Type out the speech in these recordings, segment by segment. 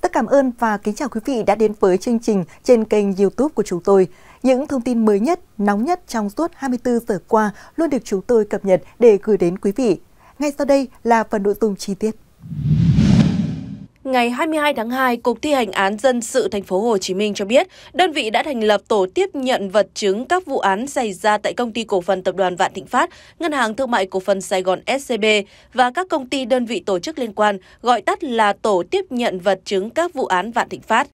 tất cảm ơn và kính chào quý vị đã đến với chương trình trên kênh YouTube của chúng tôi. Những thông tin mới nhất, nóng nhất trong suốt 24 giờ qua luôn được chúng tôi cập nhật để gửi đến quý vị. Ngay sau đây là phần nội dung chi tiết. Ngày 22 tháng 2, Cục thi hành án dân sự thành phố Hồ Chí Minh cho biết, đơn vị đã thành lập tổ tiếp nhận vật chứng các vụ án xảy ra tại công ty cổ phần tập đoàn Vạn Thịnh Phát, Ngân hàng Thương mại Cổ phần Sài Gòn SCB và các công ty đơn vị tổ chức liên quan, gọi tắt là tổ tiếp nhận vật chứng các vụ án Vạn Thịnh Phát.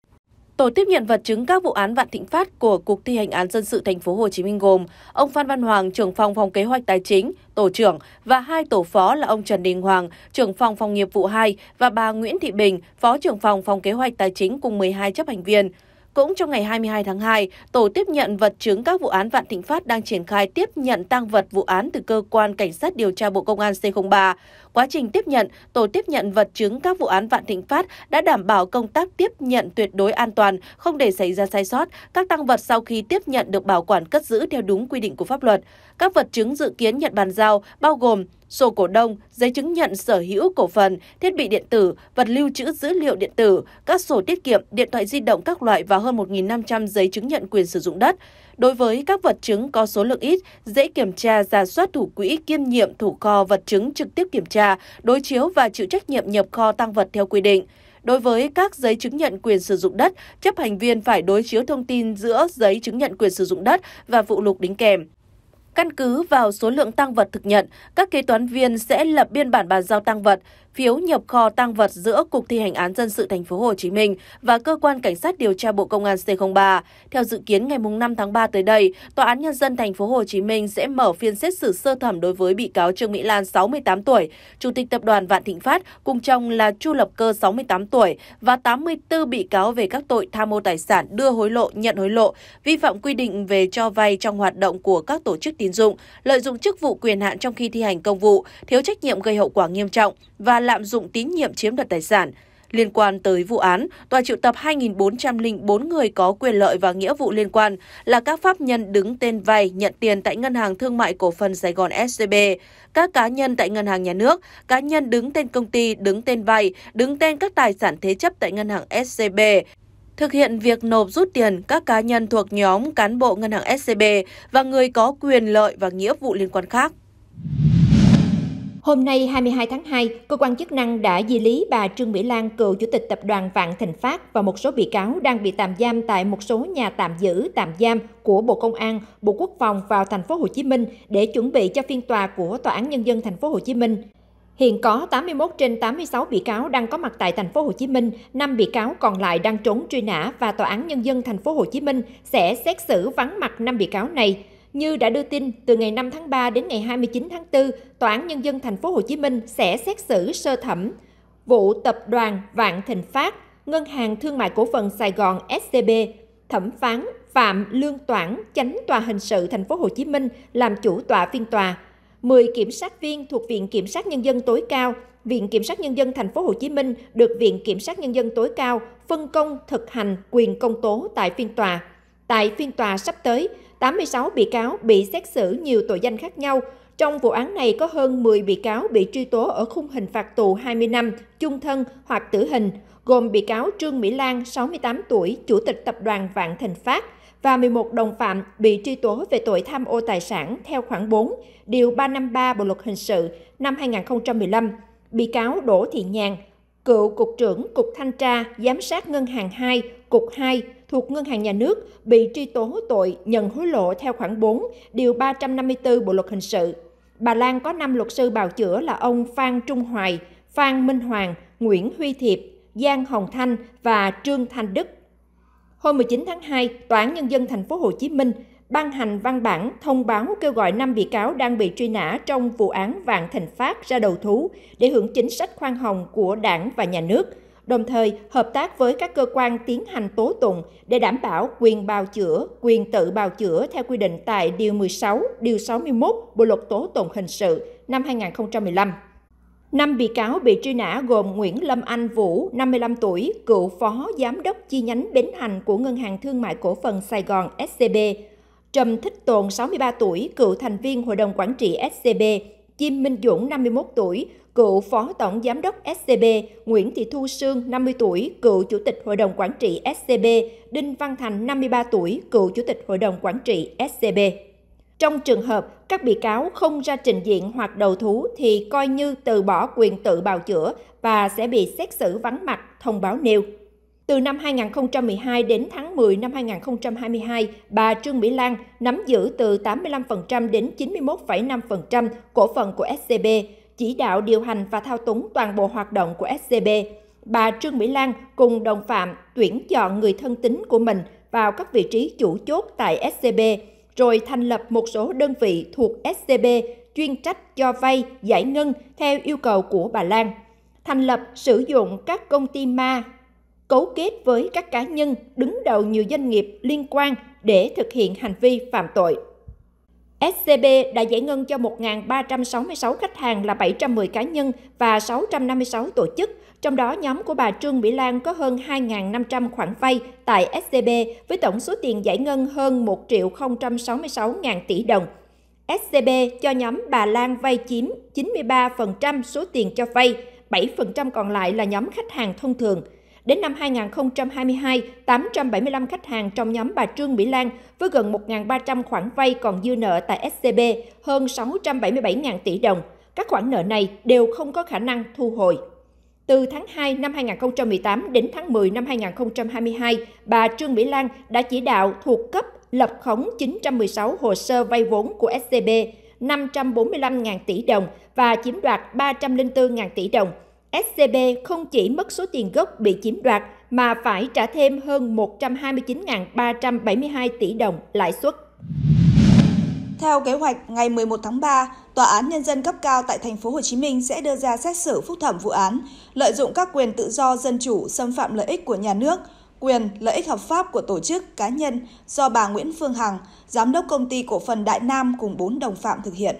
Tổ tiếp nhận vật chứng các vụ án Vạn Thịnh Phát của Cục thi hành án dân sự thành phố Hồ Chí Minh gồm ông Phan Văn Hoàng, trưởng phòng phòng kế hoạch tài chính, tổ trưởng và hai tổ phó là ông Trần Đình Hoàng, trưởng phòng phòng nghiệp vụ 2 và bà Nguyễn Thị Bình, phó trưởng phòng phòng kế hoạch tài chính cùng 12 chấp hành viên. Cũng trong ngày 22 tháng 2, Tổ tiếp nhận vật chứng các vụ án Vạn Thịnh Phát đang triển khai tiếp nhận tăng vật vụ án từ cơ quan cảnh sát điều tra Bộ Công an C03. Quá trình tiếp nhận, Tổ tiếp nhận vật chứng các vụ án Vạn Thịnh Phát đã đảm bảo công tác tiếp nhận tuyệt đối an toàn, không để xảy ra sai sót. Các tăng vật sau khi tiếp nhận được bảo quản cất giữ theo đúng quy định của pháp luật. Các vật chứng dự kiến nhận bàn giao bao gồm sổ cổ đông, giấy chứng nhận sở hữu cổ phần, thiết bị điện tử, vật lưu trữ dữ liệu điện tử, các sổ tiết kiệm, điện thoại di động các loại và hơn 1.500 giấy chứng nhận quyền sử dụng đất. Đối với các vật chứng có số lượng ít, dễ kiểm tra giả soát thủ quỹ kiêm nhiệm thủ kho vật chứng trực tiếp kiểm tra, đối chiếu và chịu trách nhiệm nhập kho tăng vật theo quy định. Đối với các giấy chứng nhận quyền sử dụng đất, chấp hành viên phải đối chiếu thông tin giữa giấy chứng nhận quyền sử dụng đất và phụ lục đính kèm. Căn cứ vào số lượng tăng vật thực nhận, các kế toán viên sẽ lập biên bản bàn giao tăng vật, phiếu nhập kho tăng vật giữa Cục thi hành án dân sự thành phố Hồ Chí Minh và cơ quan cảnh sát điều tra Bộ Công an C03. Theo dự kiến ngày 5 tháng 3 tới đây, tòa án nhân dân thành phố Hồ Chí Minh sẽ mở phiên xét xử sơ thẩm đối với bị cáo Trương Mỹ Lan 68 tuổi, chủ tịch tập đoàn Vạn Thịnh Phát cùng chồng là Chu Lập Cơ 68 tuổi và 84 bị cáo về các tội tham mô tài sản, đưa hối lộ, nhận hối lộ, vi phạm quy định về cho vay trong hoạt động của các tổ chức tín dụng, lợi dụng chức vụ quyền hạn trong khi thi hành công vụ, thiếu trách nhiệm gây hậu quả nghiêm trọng và lạm dụng tín nhiệm chiếm đoạt tài sản. Liên quan tới vụ án, tòa triệu tập 2.404 người có quyền lợi và nghĩa vụ liên quan là các pháp nhân đứng tên vay nhận tiền tại Ngân hàng Thương mại Cổ phần Sài Gòn SCB, các cá nhân tại Ngân hàng Nhà nước, cá nhân đứng tên công ty, đứng tên vay, đứng tên các tài sản thế chấp tại Ngân hàng SCB, thực hiện việc nộp rút tiền các cá nhân thuộc nhóm cán bộ ngân hàng SCB và người có quyền lợi và nghĩa vụ liên quan khác. Hôm nay 22 tháng 2, cơ quan chức năng đã di lý bà Trương Mỹ Lan, cựu chủ tịch tập đoàn Vạn Thịnh Phát và một số bị cáo đang bị tạm giam tại một số nhà tạm giữ tạm giam của Bộ Công an, Bộ Quốc phòng vào thành phố Hồ Chí Minh để chuẩn bị cho phiên tòa của Tòa án nhân dân thành phố Hồ Chí Minh. Hiện có 81 trên 86 bị cáo đang có mặt tại thành phố Hồ Chí Minh, 5 bị cáo còn lại đang trốn truy nã và tòa án nhân dân thành phố Hồ Chí Minh sẽ xét xử vắng mặt 5 bị cáo này. Như đã đưa tin, từ ngày 5 tháng 3 đến ngày 29 tháng 4, Tòa án Nhân dân thành phố Hồ Chí Minh sẽ xét xử sơ thẩm vụ tập đoàn Vạn Thịnh Phát, Ngân hàng Thương mại Cổ phần Sài Gòn SCB, thẩm phán Phạm Lương Toản, chánh tòa hình sự thành phố Hồ Chí Minh làm chủ tọa phiên tòa. 10 kiểm sát viên thuộc Viện Kiểm sát Nhân dân tối cao, Viện Kiểm sát Nhân dân thành phố Hồ Chí Minh được Viện Kiểm sát Nhân dân tối cao phân công thực hành quyền công tố tại phiên tòa. Tại phiên tòa sắp tới, 86 bị cáo bị xét xử nhiều tội danh khác nhau. Trong vụ án này có hơn 10 bị cáo bị truy tố ở khung hình phạt tù 20 năm, chung thân hoặc tử hình, gồm bị cáo Trương Mỹ Lan, 68 tuổi, Chủ tịch Tập đoàn Vạn Thịnh Phát, và 11 đồng phạm bị truy tố về tội tham ô tài sản theo khoản 4, điều 353 Bộ luật hình sự năm 2015. Bị cáo Đỗ Thị Nhàn, cựu cục trưởng Cục Thanh tra, Giám sát Ngân hàng 2, Cục 2, thuộc Ngân hàng Nhà nước bị truy tố tội nhận hối lộ theo khoản 4, điều 354 Bộ luật hình sự. Bà Lan có 5 luật sư bào chữa là ông Phan Trung Hoài, Phan Minh Hoàng, Nguyễn Huy Thiệp, Giang Hồng Thanh và Trương Thanh Đức. Hôm 19 tháng 2, Tòa án Nhân dân thành phố Hồ Chí Minh ban hành văn bản thông báo kêu gọi 5 bị cáo đang bị truy nã trong vụ án Vạn Thịnh Phát ra đầu thú để hưởng chính sách khoan hồng của đảng và nhà nước – đồng thời hợp tác với các cơ quan tiến hành tố tụng để đảm bảo quyền bào chữa, quyền tự bào chữa theo quy định tại Điều 16, Điều 61 Bộ Luật Tố Tụng Hình sự năm 2015. Năm bị cáo bị truy nã gồm Nguyễn Lâm Anh Vũ, 55 tuổi, cựu phó giám đốc chi nhánh Bến Thành của Ngân hàng Thương mại Cổ phần Sài Gòn SCB, Trầm Thích Tồn, 63 tuổi, cựu thành viên Hội đồng Quản trị SCB, Chim Minh Dũng 51 tuổi, cựu Phó Tổng Giám đốc SCB, Nguyễn Thị Thu Sương 50 tuổi, cựu Chủ tịch Hội đồng Quản trị SCB, Đinh Văn Thành 53 tuổi, cựu Chủ tịch Hội đồng Quản trị SCB. Trong trường hợp các bị cáo không ra trình diện hoặc đầu thú thì coi như từ bỏ quyền tự bào chữa và sẽ bị xét xử vắng mặt, thông báo nêu. Từ năm 2012 đến tháng 10 năm 2022, bà Trương Mỹ Lan nắm giữ từ 85% đến 91,5% cổ phần của SCB, chỉ đạo điều hành và thao túng toàn bộ hoạt động của SCB. Bà Trương Mỹ Lan cùng đồng phạm tuyển chọn người thân tín của mình vào các vị trí chủ chốt tại SCB, rồi thành lập một số đơn vị thuộc SCB chuyên trách cho vay, giải ngân theo yêu cầu của bà Lan. Thành lập, sử dụng các công ty ma cấu kết với các cá nhân đứng đầu nhiều doanh nghiệp liên quan để thực hiện hành vi phạm tội. SCB đã giải ngân cho 1.366 khách hàng là 710 cá nhân và 656 tổ chức, trong đó nhóm của bà Trương Mỹ Lan có hơn 2.500 khoản vay tại SCB với tổng số tiền giải ngân hơn 1 triệu 066 ngàn tỷ đồng. SCB cho nhóm bà Lan vay chiếm 93% số tiền cho vay, 7% còn lại là nhóm khách hàng thông thường – Đến năm 2022, 875 khách hàng trong nhóm bà Trương Mỹ Lan với gần 1.300 khoản vay còn dư nợ tại SCB, hơn 677.000 tỷ đồng. Các khoản nợ này đều không có khả năng thu hồi. Từ tháng 2 năm 2018 đến tháng 10 năm 2022, bà Trương Mỹ Lan đã chỉ đạo thuộc cấp lập khống 916 hồ sơ vay vốn của SCB, 545.000 tỷ đồng và chiếm đoạt 304.000 tỷ đồng SCB không chỉ mất số tiền gốc bị chiếm đoạt mà phải trả thêm hơn 129.372 tỷ đồng lãi suất. Theo kế hoạch, ngày 11 tháng 3, Tòa án Nhân dân cấp cao tại thành phố Hồ Chí Minh sẽ đưa ra xét xử phúc thẩm vụ án lợi dụng các quyền tự do dân chủ xâm phạm lợi ích của nhà nước, quyền, lợi ích hợp pháp của tổ chức, cá nhân do bà Nguyễn Phương Hằng, giám đốc công ty cổ phần Đại Nam cùng 4 đồng phạm thực hiện.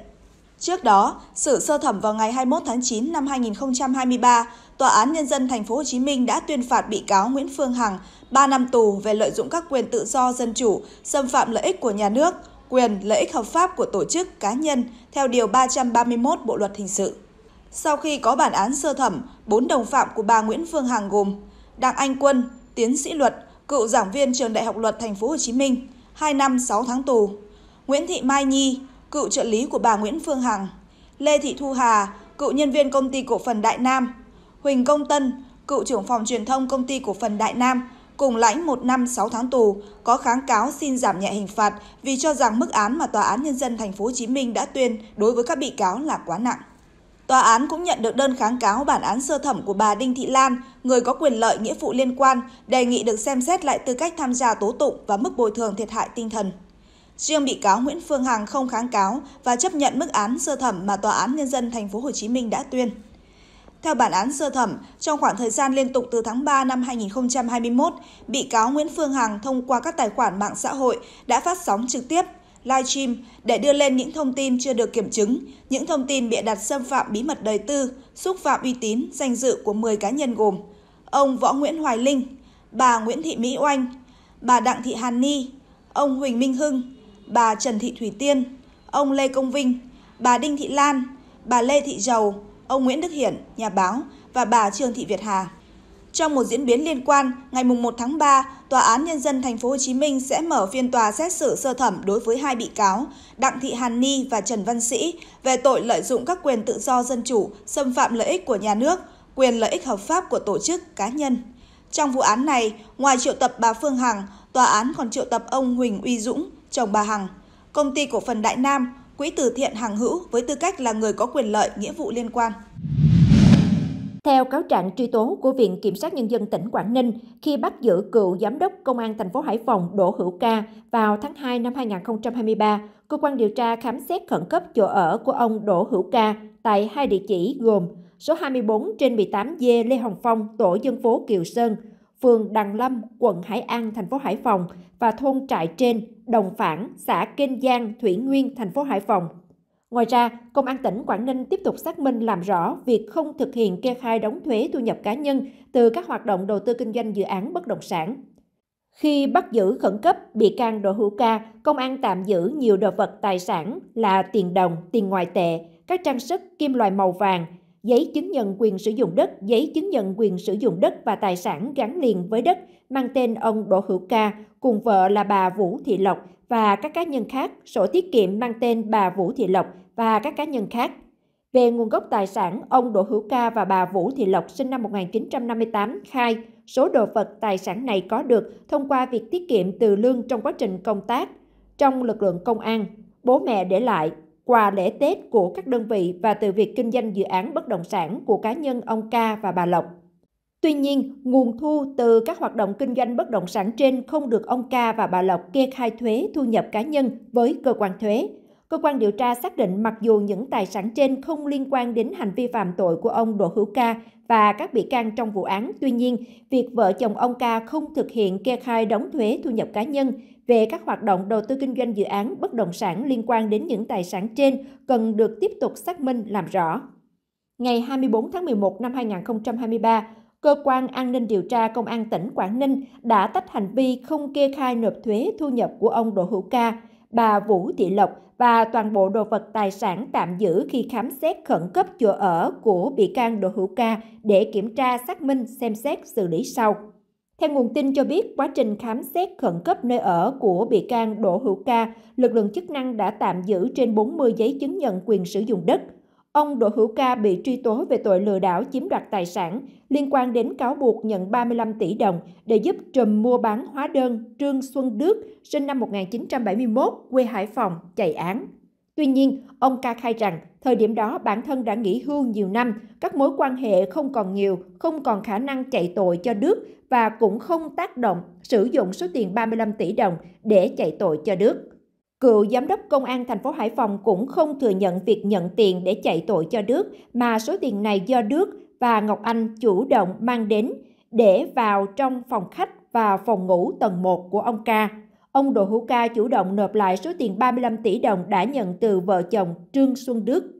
Trước đó, xử sơ thẩm vào ngày 21 tháng 9 năm 2023, Tòa án Nhân dân Thành phố Hồ Chí Minh đã tuyên phạt bị cáo Nguyễn Phương Hằng 3 năm tù về lợi dụng các quyền tự do dân chủ, xâm phạm lợi ích của nhà nước, quyền lợi ích hợp pháp của tổ chức cá nhân theo Điều 331 Bộ Luật Hình sự. Sau khi có bản án sơ thẩm, bốn đồng phạm của bà Nguyễn Phương Hằng gồm Đặng Anh Quân, tiến sĩ luật, cựu giảng viên trường Đại học Luật Thành phố Hồ Chí Minh, 2 năm 6 tháng tù. Nguyễn Thị Mai Nhi, cựu trợ lý của bà Nguyễn Phương Hằng, Lê Thị Thu Hà, cựu nhân viên công ty cổ phần Đại Nam, Huỳnh Công Tân, cựu trưởng phòng truyền thông công ty cổ phần Đại Nam, cùng lãnh 1 năm 6 tháng tù, có kháng cáo xin giảm nhẹ hình phạt vì cho rằng mức án mà Tòa án Nhân dân Thành phố Hồ Chí Minh đã tuyên đối với các bị cáo là quá nặng. Tòa án cũng nhận được đơn kháng cáo bản án sơ thẩm của bà Đinh Thị Lan, người có quyền lợi nghĩa vụ liên quan, đề nghị được xem xét lại tư cách tham gia tố tụng và mức bồi thường thiệt hại tinh thần. Riêng bị cáo Nguyễn Phương Hằng không kháng cáo và chấp nhận mức án sơ thẩm mà Tòa án Nhân dân thành phố Hồ Chí Minh đã tuyên. Theo bản án sơ thẩm, trong khoảng thời gian liên tục từ tháng 3 năm 2021, bị cáo Nguyễn Phương Hằng thông qua các tài khoản mạng xã hội đã phát sóng trực tiếp, live stream để đưa lên những thông tin chưa được kiểm chứng, những thông tin bịa đặt xâm phạm bí mật đời tư, xúc phạm uy tín, danh dự của 10 cá nhân gồm ông Võ Nguyễn Hoài Linh, bà Nguyễn Thị Mỹ Oanh, bà Đặng Thị Hàn Ni, ông Huỳnh Minh Hưng, bà Trần Thị Thủy Tiên, ông Lê Công Vinh, bà Đinh Thị Lan, bà Lê Thị Dầu, ông Nguyễn Đức Hiển, nhà báo và bà Trương Thị Việt Hà. Trong một diễn biến liên quan, ngày 1 tháng 3, Tòa án Nhân dân Thành phố Hồ Chí Minh sẽ mở phiên tòa xét xử sơ thẩm đối với hai bị cáo Đặng Thị Hàn Ni và Trần Văn Sĩ về tội lợi dụng các quyền tự do dân chủ, xâm phạm lợi ích của nhà nước, quyền lợi ích hợp pháp của tổ chức, cá nhân. Trong vụ án này, ngoài triệu tập bà Phương Hằng, tòa án còn triệu tập ông Huỳnh Uy Dũng, chồng bà Hằng, công ty cổ phần Đại Nam, quỹ từ thiện Hằng Hữu với tư cách là người có quyền lợi, nghĩa vụ liên quan. Theo cáo trạng truy tố của Viện Kiểm sát Nhân dân tỉnh Quảng Ninh, khi bắt giữ cựu giám đốc Công an thành phố Hải Phòng Đỗ Hữu Ca vào tháng 2 năm 2023, cơ quan điều tra khám xét khẩn cấp chỗ ở của ông Đỗ Hữu Ca tại hai địa chỉ gồm số 24 trên 18 d Lê Hồng Phong, tổ dân phố Kiều Sơn, phường Đằng Lâm, quận Hải An, thành phố Hải Phòng và thôn Trại Trên, Đồng Phản, xã kinh Giang, Thủy Nguyên, thành phố Hải Phòng. Ngoài ra, Công an tỉnh Quảng Ninh tiếp tục xác minh làm rõ việc không thực hiện kê khai đóng thuế thu nhập cá nhân từ các hoạt động đầu tư kinh doanh dự án bất động sản. Khi bắt giữ khẩn cấp bị can Đỗ Hữu Ca, công an tạm giữ nhiều đồ vật tài sản là tiền đồng, tiền ngoại tệ, các trang sức kim loại màu vàng, giấy chứng nhận quyền sử dụng đất, giấy chứng nhận quyền sử dụng đất và tài sản gắn liền với đất mang tên ông Đỗ Hữu Ca cùng vợ là bà Vũ Thị Lộc và các cá nhân khác, sổ tiết kiệm mang tên bà Vũ Thị Lộc và các cá nhân khác. Về nguồn gốc tài sản, ông Đỗ Hữu Ca và bà Vũ Thị Lộc sinh năm 1958 khai số đồ vật tài sản này có được thông qua việc tiết kiệm từ lương trong quá trình công tác trong lực lượng công an. Bố mẹ để lại quà lễ Tết của các đơn vị và từ việc kinh doanh dự án bất động sản của cá nhân ông Ca và bà Lộc. Tuy nhiên, nguồn thu từ các hoạt động kinh doanh bất động sản trên không được ông Ca và bà Lộc kê khai thuế thu nhập cá nhân với cơ quan thuế. Cơ quan điều tra xác định mặc dù những tài sản trên không liên quan đến hành vi phạm tội của ông Đỗ Hữu Ca và các bị can trong vụ án, tuy nhiên, việc vợ chồng ông Ca không thực hiện kê khai đóng thuế thu nhập cá nhân về các hoạt động đầu tư kinh doanh dự án bất động sản liên quan đến những tài sản trên cần được tiếp tục xác minh làm rõ. Ngày 24 tháng 11 năm 2023, cơ quan an ninh điều tra công an tỉnh Quảng Ninh đã tách hành vi không kê khai nộp thuế thu nhập của ông Đỗ Hữu Ca bà Vũ Thị Lộc và toàn bộ đồ vật tài sản tạm giữ khi khám xét khẩn cấp chỗ ở của bị can Đỗ Hữu Ca để kiểm tra xác minh, xem xét xử lý sau. Theo nguồn tin cho biết, quá trình khám xét khẩn cấp nơi ở của bị can Đỗ Hữu Ca, lực lượng chức năng đã tạm giữ trên 40 giấy chứng nhận quyền sử dụng đất, Ông Đỗ Hữu Ca bị truy tố về tội lừa đảo chiếm đoạt tài sản liên quan đến cáo buộc nhận 35 tỷ đồng để giúp trùm mua bán hóa đơn Trương Xuân Đức, sinh năm 1971, quê Hải Phòng, chạy án. Tuy nhiên, ông Ca khai rằng thời điểm đó bản thân đã nghỉ hưu nhiều năm, các mối quan hệ không còn nhiều, không còn khả năng chạy tội cho Đức và cũng không tác động sử dụng số tiền 35 tỷ đồng để chạy tội cho Đức. Cựu giám đốc công an thành phố Hải Phòng cũng không thừa nhận việc nhận tiền để chạy tội cho Đức mà số tiền này do Đức và Ngọc Anh chủ động mang đến để vào trong phòng khách và phòng ngủ tầng 1 của ông ca. Ông Đỗ Hữu Ca chủ động nộp lại số tiền 35 tỷ đồng đã nhận từ vợ chồng Trương Xuân Đức.